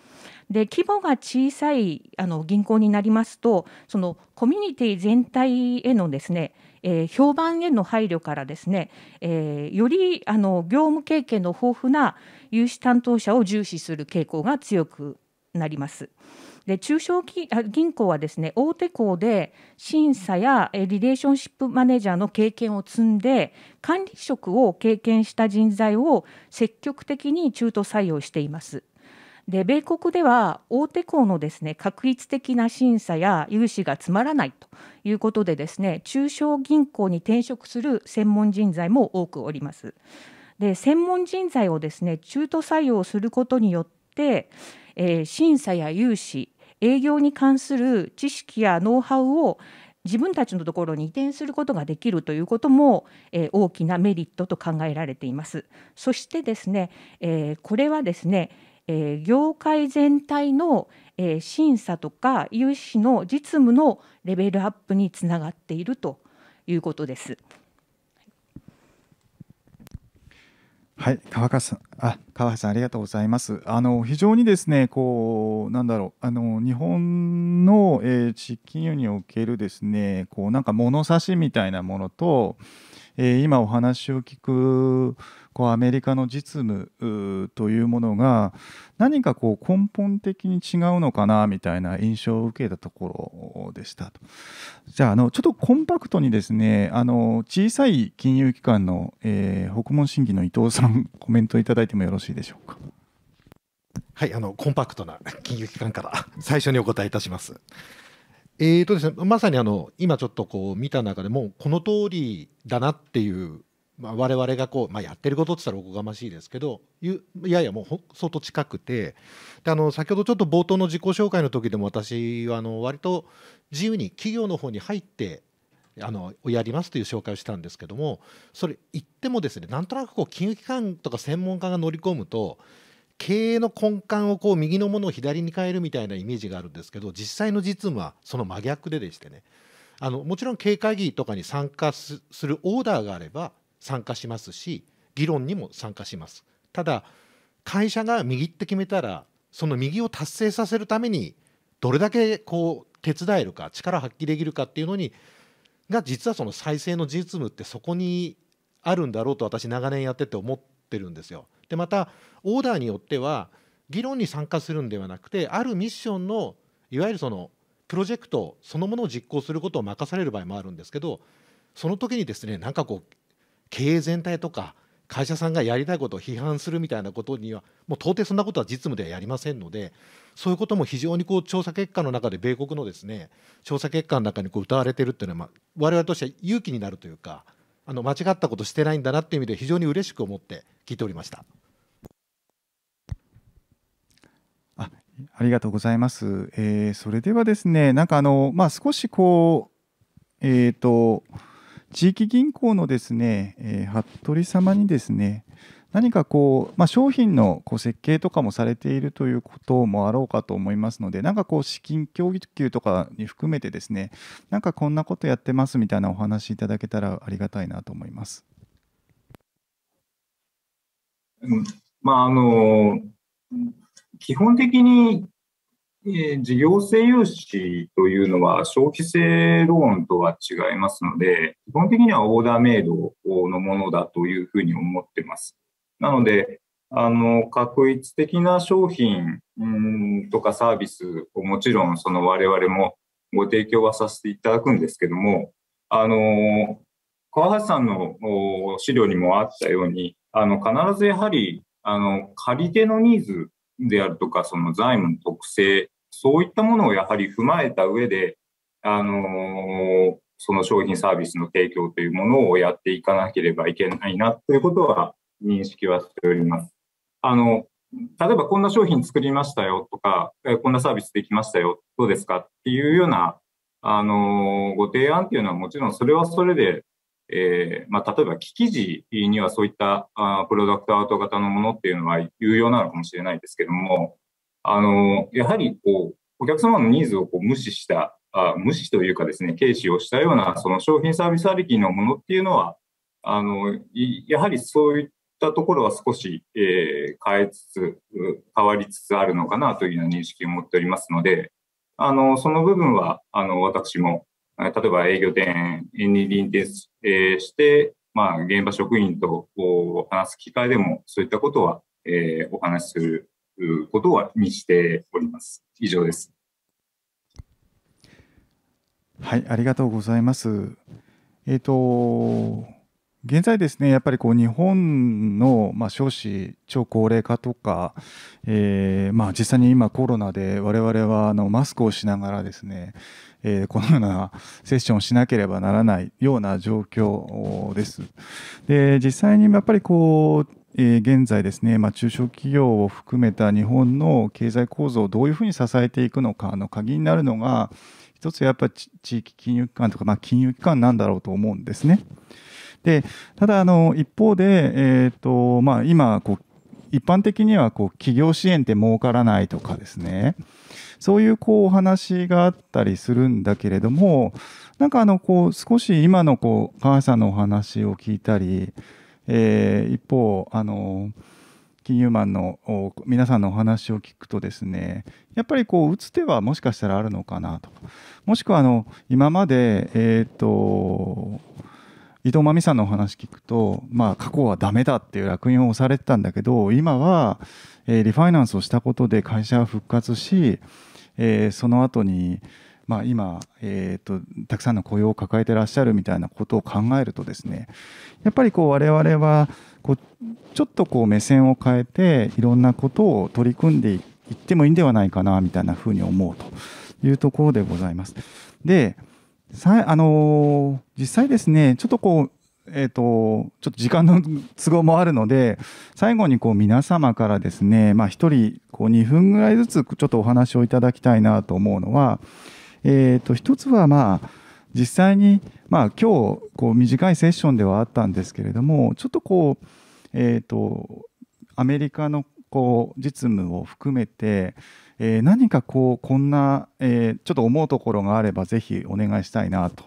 で規模が小さいあの銀行になりますとそのコミュニティ全体へのですねえー、評判への配慮からですね、えー、よりあの業務経験の豊富な融資担当者を重視する傾向が強くなります。で中小銀行はですね大手行で審査やリレーションシップマネージャーの経験を積んで管理職を経験した人材を積極的に中途採用しています。で米国では大手行のですね確率的な審査や融資がつまらないということでですね中小銀行に転職する専門人材も多くおります。で専門人材をですね中途採用することによって、えー、審査や融資営業に関する知識やノウハウを自分たちのところに移転することができるということも、えー、大きなメリットと考えられています。そしてですね、えー、これはですね、えー、業界全体の、え審査とか融資の実務のレベルアップにつながっているということです。はい、川川さん、あ、川橋さんありがとうございます。あの非常にですね、こうなんだろう、あの日本の、えー、地域金融におけるですね、こうなんか物差しみたいなものと、えー、今お話を聞く。こうアメリカの実務というものが何かこう根本的に違うのかなみたいな印象を受けたところでしたと。じゃああのちょっとコンパクトにですねあの小さい金融機関の、えー、北門審議の伊藤さんコメントいただいてもよろしいでしょうか。はいあのコンパクトな金融機関から最初にお答えいたします。えーとですね、まさにあの今ちょっとこう見た中でもこの通りだなっていうまあ、我々がこう、まあ、やってることって言ったらおこがましいですけどいやいやもう相当近くてであの先ほどちょっと冒頭の自己紹介の時でも私はあの割と自由に企業の方に入ってあのやりますという紹介をしたんですけどもそれ言ってもですねなんとなくこう金融機関とか専門家が乗り込むと経営の根幹をこう右のものを左に変えるみたいなイメージがあるんですけど実際の実務はその真逆ででしてねあのもちろん経営会議とかに参加するオーダーがあれば参加しますし議論にも参加しますただ会社が右って決めたらその右を達成させるためにどれだけこう手伝えるか力発揮できるかっていうのにが実はその再生の実務ってそこにあるんだろうと私長年やってて思ってるんですよ。でまたオーダーによっては議論に参加するんではなくてあるミッションのいわゆるそのプロジェクトそのものを実行することを任される場合もあるんですけどその時にですねなんかこう経営全体とか会社さんがやりたいことを批判するみたいなことにはもう到底そんなことは実務ではやりませんのでそういうことも非常にこう調査結果の中で米国のですね調査結果の中にこう歌われてるっていうのは、まあ、我々としては勇気になるというかあの間違ったことしてないんだなっていう意味で非常に嬉しく思って聞いておりました。あありがとうございます、えー、それではですねなんかあの、まあ、少しこうえっ、ー、と地域銀行のですね、えー、服部様にですね何かこう、まあ、商品のこう設計とかもされているということもあろうかと思いますのでなんかこう資金供給とかに含めてですねなんかこんなことやってますみたいなお話いただけたらありがたいなと思います。うん、まああの基本的にえ事業性融資というのは消費性ローンとは違いますので、基本的にはオーダーメイドのものだというふうに思ってます。なので、あの、確一的な商品とかサービスをもちろんその我々もご提供はさせていただくんですけども、あの、川橋さんの資料にもあったように、あの、必ずやはり、あの、借り手のニーズであるとか、その財務の特性そういったものをやはり踏まえた上で、あのその商品サービスの提供というものをやっていかなければいけないなということは認識はしております。あの例えばこんな商品作りましたよとか、こんなサービスできましたよ、どうですかっていうような、あの、ご提案っていうのはもちろんそれはそれで、えー、まあ、例えば機器時にはそういったあプロダクトアウト型のものっていうのは有用なのかもしれないですけども、あの、やはりこう、お客様のニーズをこう無視した、あ無視というかですね、軽視をしたような、その商品サービスありきのものっていうのは、あの、やはりそういったところは少し、えー、変えつつ、変わりつつあるのかなというような認識を持っておりますので、あの、その部分は、あの、私も、例えば営業店に臨転し,、えして、まあ、現場職員と話す機会でも、そういったことは、えー、お話しするいうことをにしております。以上です。はい、ありがとうございます。えっ、ー、と、現在ですね、やっぱりこう日本の、まあ、少子超高齢化とか、えーまあ、実際に今コロナで我々はあのマスクをしながらですね、えー、このようなセッションをしなければならないような状況です。で実際にやっぱりこうえ現在ですね、まあ、中小企業を含めた日本の経済構造をどういうふうに支えていくのかの鍵になるのが一つやっぱり地域金融機関とか、まあ、金融機関なんだろうと思うんですね。でただあの一方で、えーとまあ、今こう一般的にはこう企業支援って儲からないとかですねそういうこうお話があったりするんだけれどもなんかあのこう少し今のこう川さんのお話を聞いたりえー、一方あの金融マンの皆さんのお話を聞くとですねやっぱりこう打つ手はもしかしたらあるのかなともしくはあの今までえっ、ー、と伊藤真美さんのお話聞くと、まあ、過去はダメだっていう烙印を押されてたんだけど今は、えー、リファイナンスをしたことで会社は復活し、えー、その後にまあ、今、えーとたくさんの雇用を抱えてらっしゃるみたいなことを考えるとですねやっぱりこう我々はこうちょっとこう目線を変えていろんなことを取り組んでいってもいいんではないかなみたいなふうに思うというところでございます。でさあのー、実際ですねちょっとこうえと、ちょっと時間の都合もあるので最後にこう皆様からですね、まあ、1人こう2分ぐらいずつちょっとお話をいただきたいなと思うのはえーと、一つはまあ実際にまあ今日こう短いセッションではあったんですけれどもちょっとこうえーと、アメリカのこう実務を含めて、えー、何かこうこんな、えー、ちょっと思うところがあればぜひお願いしたいなと、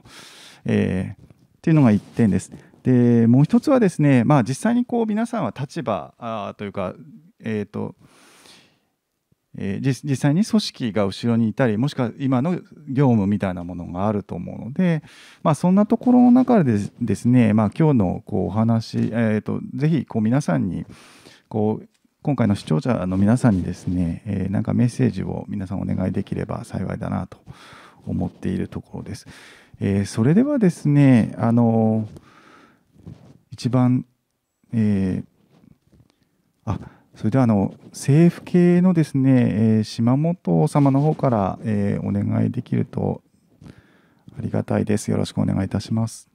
えー、っていうのが1点です。でもう一つはですね、まあ、実際にこう皆さんは立場というか、えーとえー、実際に組織が後ろにいたりもしくは今の業務みたいなものがあると思うので、まあ、そんなところの中でですね、まあ、今日のこうお話、えーと、ぜひこう皆さんにこう今回の視聴者の皆さんにですね、えー、なんかメッセージを皆さんお願いできれば幸いだなと思っているところです。えー、それではですねあの一番、えー、あそれではあの政府系のですね、えー、島本様の方から、えー、お願いできるとありがたいです。よろしくお願いいたします。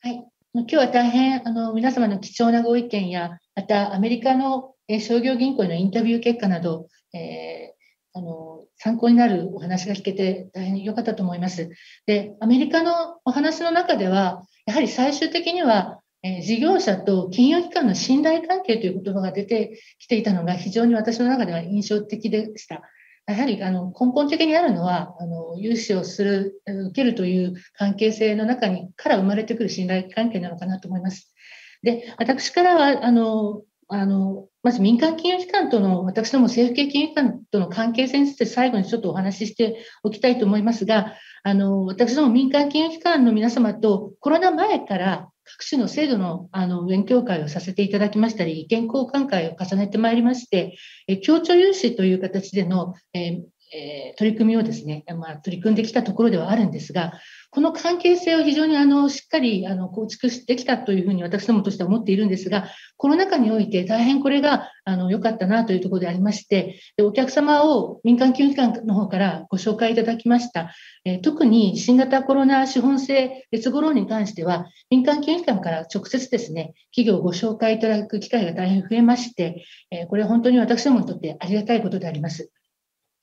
はい、今日は大変あの皆様の貴重なご意見や、またアメリカの商業銀行のインタビュー結果など、えー、あの参考になるお話が聞けて大変良かったと思います。で、アメリカのお話の中では、やはり最終的にはえ事業者と金融機関の信頼関係という言葉が出てきていたのが非常に私の中では印象的でした。やはりあの根本的にあるのはあの融資をする受けるという関係性の中にから生まれてくる信頼関係なのかなと思います。で私からはあのあのまず民間金融機関との私ども政府系金融機関との関係性について最後にちょっとお話ししておきたいと思いますがあの私ども民間金融機関の皆様とコロナ前から各種の制度のあの勉強会をさせていただきましたり、意見交換会を重ねてまいりまして、協調融資という形での、ええー、取り組みをですね、まあ、取り組んできたところではあるんですが、この関係性を非常にあのしっかりあの構築してきたというふうに私どもとしては思っているんですが、コロナ禍において大変これが良かったなというところでありまして、でお客様を民間金融機関の方からご紹介いただきました、えー、特に新型コロナ資本性別後論に関しては、民間金融機関から直接ですね、企業をご紹介いただく機会が大変増えまして、えー、これは本当に私どもにとってありがたいことであります。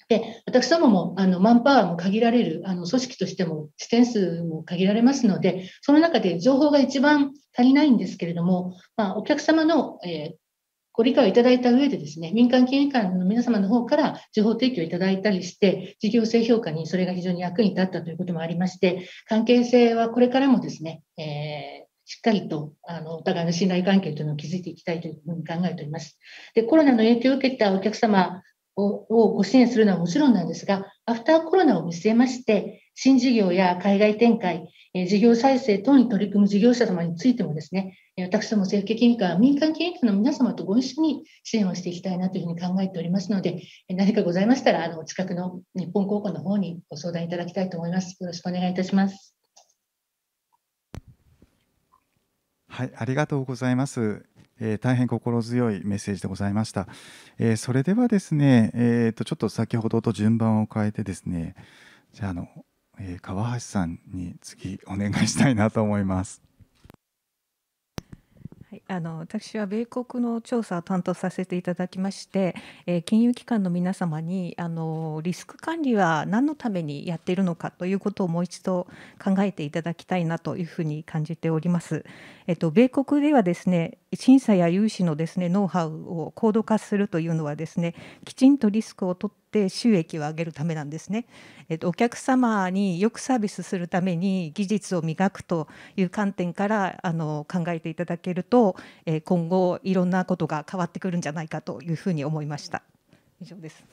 で私どももあのマンパワーも限られるあの組織としても視点数も限られますのでその中で情報が一番足りないんですけれども、まあ、お客様の、えー、ご理解をいただいた上でですね民間金融機関の皆様の方から情報提供をいただいたりして事業性評価にそれが非常に役に立ったということもありまして関係性はこれからもですね、えーしっかりとあのお互いの信頼関係というのを築いていきたいというふうに考えております。で、コロナの影響を受けたお客様をご支援するのはもちろんなんですが、アフターコロナを見据えまして、新事業や海外展開、事業再生等に取り組む事業者様についてもですね、私ども政府研究会、民間研究の皆様とご一緒に支援をしていきたいなというふうに考えておりますので、何かございましたら、あの近くの日本高校の方にご相談いただきたいと思います。よろしくお願いいたします。はい、ありがとうございます。えー、大変心強いメッセージでございました。えー、それではですね、えー、とちょっと先ほどと順番を変えてですね、じゃあの、えー、川橋さんに次お願いしたいなと思います。はい、あの私は米国の調査を担当させていただきまして、えー、金融機関の皆様にあのリスク管理は何のためにやっているのかということをもう一度考えていただきたいなというふうに感じております。えっと、米国ではですね審査や融資のですねノウハウを高度化するというのはですねきちんとリスクを取ってって収益を上げるためなんですね。えっと、お客様によくサービスするために技術を磨くという観点からあの考えていただけると、えー、今後いろんなことが変わってくるんじゃないかというふうに思いました。以上です。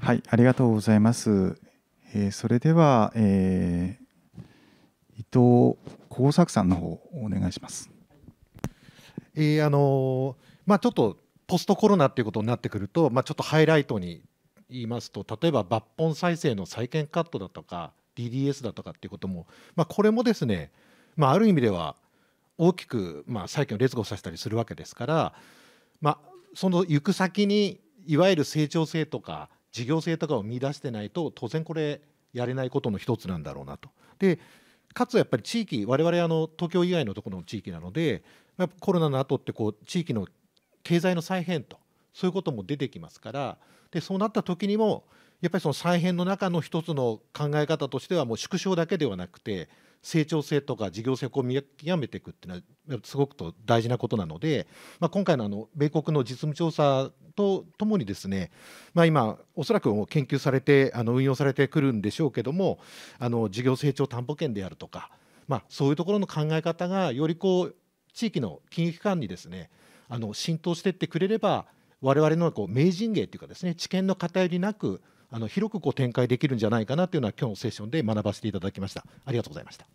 はい、ありがとうございます。えー、それでは、えー、伊藤耕作さんの方お願いします。えー、あのまあちょっとポストコロナっていうことになってくると、まあ、ちょっとハイライトに言いますと例えば抜本再生の再建カットだとか DDS だとかっていうことも、まあ、これもですね、まあ、ある意味では大きく、まあ、債権を劣後させたりするわけですから、まあ、その行く先にいわゆる成長性とか事業性とかを見出してないと当然これやれないことの一つなんだろうなと。でかつやっぱり地域我々あの東京以外のところの地域なのでやっぱコロナの後ってこう地域の経済の再編とそういうことも出てきますからでそうなった時にもやっぱりその再編の中の一つの考え方としてはもう縮小だけではなくて成長性とか事業性を見極めていくっていうのはすごくと大事なことなので、まあ、今回のあの米国の実務調査とともにですね、まあ、今おそらく研究されてあの運用されてくるんでしょうけどもあの事業成長担保権であるとか、まあ、そういうところの考え方がよりこう地域の金融機関にですねあの浸透していってくれれば我々のこう名人芸というかですね知見の偏りなくあの広くこう展開できるんじゃないかなというのは今日のセッションで学ばせていただきましたありがとうございました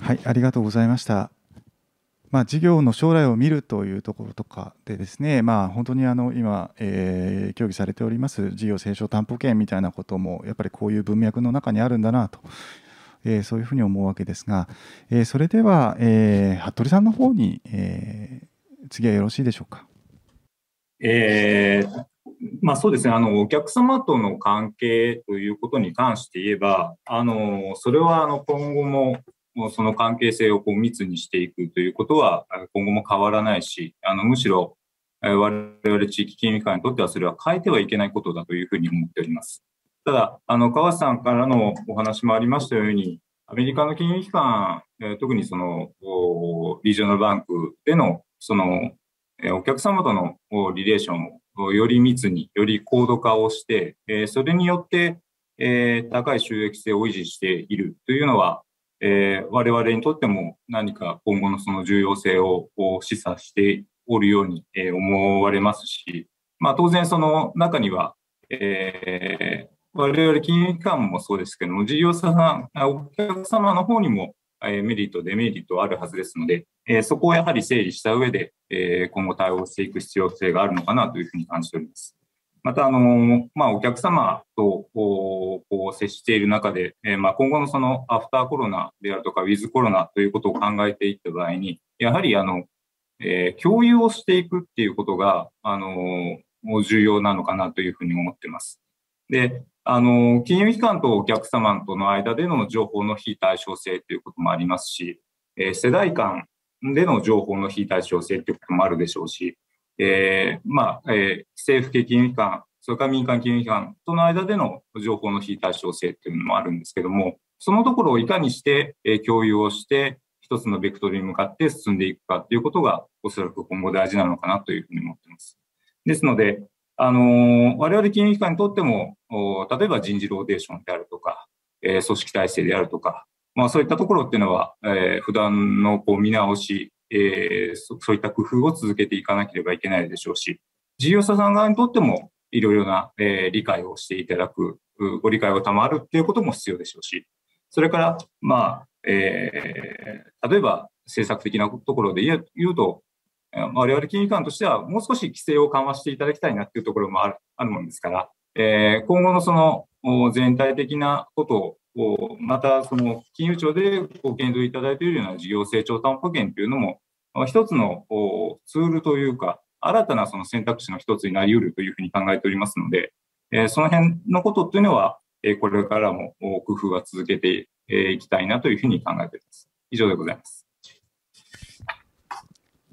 はいありがとうございましたまあ、事業の将来を見るというところとかでですね、まあ、本当にあの今、えー、協議されております事業成長担保権みたいなこともやっぱりこういう文脈の中にあるんだなとえー、そういうふうに思うわけですが、えー、それでは、えー、服部さんの方に、えー、次はよろしいでしょうか。えーまあ、そうですねあのお客様との関係ということに関して言えばあのそれはあの今後もその関係性をこう密にしていくということは今後も変わらないしあのむしろ我々地域金融機関にとってはそれは変えてはいけないことだというふうに思っております。ただ、あの、川瀬さんからのお話もありましたように、アメリカの金融機関、え特にその、リージョナルバンクでの、その、えお客様とのリレーションをより密に、より高度化をして、えそれによって、え高い収益性を維持しているというのは、え我々にとっても何か今後のその重要性を示唆しておるように、え思われますし、まあ、当然その中には、え我々金融機関もそうですけども、事業者さん、お客様の方にもメリット、デメリットあるはずですので、そこをやはり整理した上で、今後対応していく必要性があるのかなというふうに感じております。また、あのまあ、お客様とこう接している中で、えまあ、今後のそのアフターコロナであるとか、ウィズコロナということを考えていった場合に、やはりあの、え共有をしていくっていうことが、あの重要なのかなというふうに思ってます。で、あの、金融機関とお客様との間での情報の非対称性ということもありますし、えー、世代間での情報の非対称性ということもあるでしょうし、えー、まあ、えー、政府系金融機関、それから民間金融機関との間での情報の非対称性というのもあるんですけども、そのところをいかにして、え共有をして、一つのベクトルに向かって進んでいくかということが、おそらく今後大事なのかなというふうに思っています。ですので、あの、我々金融機関にとっても、例えば人事ローテーションであるとか、えー、組織体制であるとか、まあ、そういったところっていうのは、えー、普段のこう見直し、えーそ、そういった工夫を続けていかなければいけないでしょうし、事業者さん側にとっても、いろいろな、えー、理解をしていただく、ご理解を賜るっていうことも必要でしょうし、それから、まあ、えー、例えば政策的なところで言うと、我々金融機関としてはもう少し規制を緩和していただきたいなっていうところもあるあるもんですから、えー、今後のその全体的なことをまたその金融庁でご検討いただいているような事業成長担保権というのも一つのツールというか新たなその選択肢の一つになりうるというふうに考えておりますので、えー、その辺のことっていうのは、えこれからも工夫は続けていきたいなというふうに考えています。以上でございます。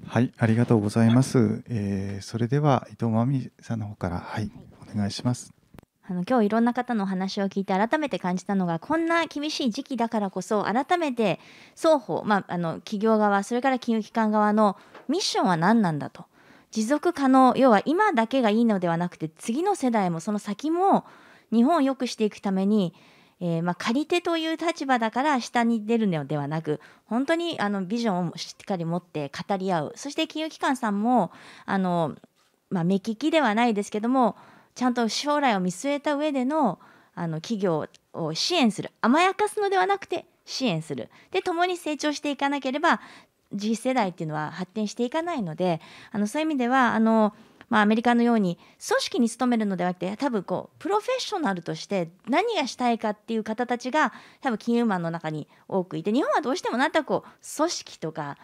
はい、ありがとうございます。えー、それでは伊藤真美さんの方から、はい、はい、お願いします。あの今日いろんな方のお話を聞いて改めて感じたのがこんな厳しい時期だからこそ改めて双方、まあ、あの企業側それから金融機関側のミッションは何なんだと持続可能要は今だけがいいのではなくて次の世代もその先も日本を良くしていくためにえー、まあ、借り手という立場だから下に出るのではなく本当にあのビジョンをしっかり持って語り合うそして金融機関さんもあの、まあ、目利きではないですけどもちゃんと将来を見据えた上でのあの企業を支援する甘やかすのではなくて支援するで共に成長していかなければ次世代っていうのは発展していかないのであのそういう意味ではあのまあ、アメリカのように組織に勤めるのではなくて多分こうプロフェッショナルとして何がしたいかっていう方たちが多分金融マンの中に多くいて日本はどうしてもなんかこう組織とか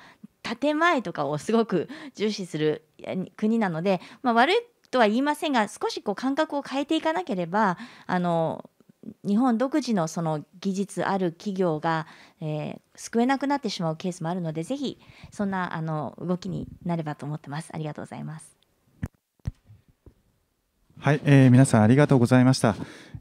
建前とかをすごく 重視する国なので、まあ、悪いとは言いませんが少しこう感覚を変えていかなければあの日本独自のその技術ある企業が、えー、救えなくなってしまうケースもあるのでぜひそんなあの動きになればと思ってます。ありがとうございます。はい、えー、皆さんありがとうございました。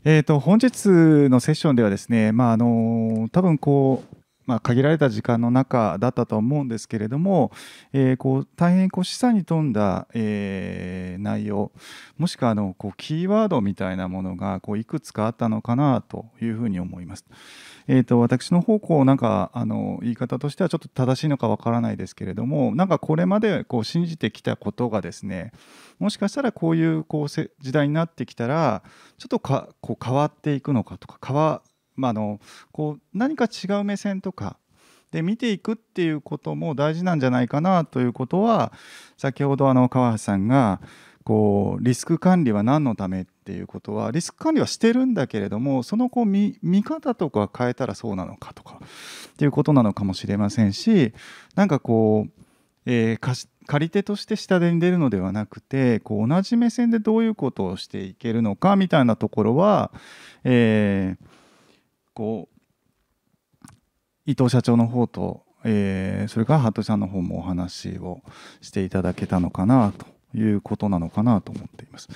えっ、ー、と、本日のセッションではですね、まあ、あのー、多分こう、まあ、限られた時間の中だったと思うんですけれども、えー、こう大変こう示唆に富んだ、えー、内容もしくはあのこうキーワードみたいなものがこういくつかあったのかなというふうに思います。えーと、と私の方向なんかあの言い方としてはちょっと正しいのかわからないですけれどもなんかこれまでこう信じてきたことがですねもしかしたらこういうこう時代になってきたらちょっとかこう変わっていくのかとか変わまあ、のこう何か違う目線とかで見ていくっていうことも大事なんじゃないかなということは先ほどあの川橋さんがこうリスク管理は何のためっていうことはリスク管理はしてるんだけれどもそのこう見方とか変えたらそうなのかとかっていうことなのかもしれませんしなんかこう、えー、借り手として下手に出るのではなくてこう同じ目線でどういうことをしていけるのかみたいなところは、えーこう伊藤社長の方と、えー、それから服部さんの方もお話をしていただけたのかなということなのかなと思っています。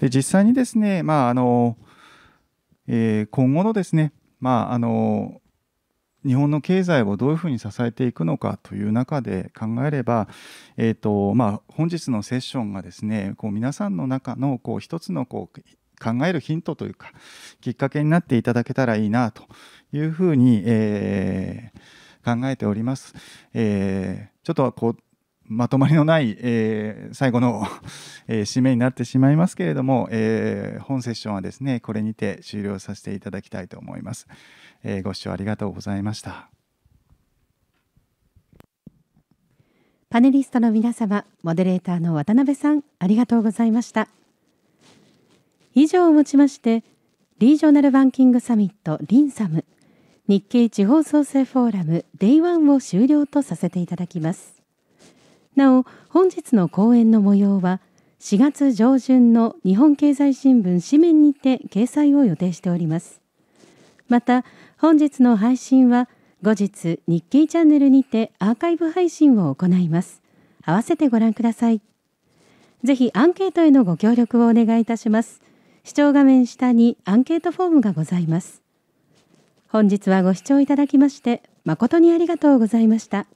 で実際にですね、まああのえー、今後のですね、まああの日本の経済をどういうふうに支えていくのかという中で考えれば、えーとまあ、本日のセッションがですねこう皆さんの中のこう一つのこう考えるヒントというかきっかけになっていただけたらいいなというふうに、えー、考えております。えー、ちょっとこうまとまりのない、えー、最後の え締めになってしまいますけれども、え本セッションはですねこれにて終了させていただきたいと思います。えご視聴ありがとうございました。パネリストの皆様、モデレーターの渡辺さん、ありがとうございました。以上をもちましてリージョナルバンキングサミットリンサム日経地方創生フォーラム Day1 を終了とさせていただきますなお本日の講演の模様は4月上旬の日本経済新聞紙面にて掲載を予定しておりますまた本日の配信は後日日経チャンネルにてアーカイブ配信を行います合わせてご覧くださいぜひアンケートへのご協力をお願いいたします視聴画面下にアンケートフォームがございます本日はご視聴いただきまして誠にありがとうございました